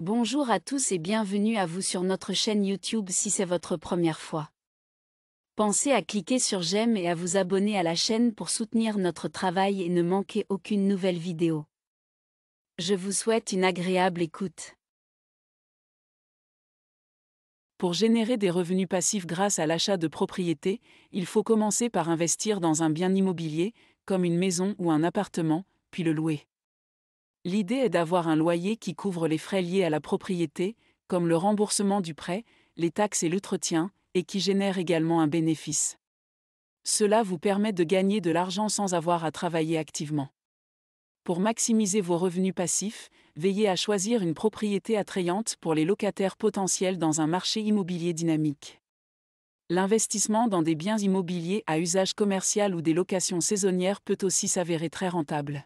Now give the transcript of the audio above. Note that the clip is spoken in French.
Bonjour à tous et bienvenue à vous sur notre chaîne YouTube si c'est votre première fois. Pensez à cliquer sur j'aime et à vous abonner à la chaîne pour soutenir notre travail et ne manquer aucune nouvelle vidéo. Je vous souhaite une agréable écoute. Pour générer des revenus passifs grâce à l'achat de propriétés, il faut commencer par investir dans un bien immobilier, comme une maison ou un appartement, puis le louer. L'idée est d'avoir un loyer qui couvre les frais liés à la propriété, comme le remboursement du prêt, les taxes et l'entretien, et qui génère également un bénéfice. Cela vous permet de gagner de l'argent sans avoir à travailler activement. Pour maximiser vos revenus passifs, veillez à choisir une propriété attrayante pour les locataires potentiels dans un marché immobilier dynamique. L'investissement dans des biens immobiliers à usage commercial ou des locations saisonnières peut aussi s'avérer très rentable.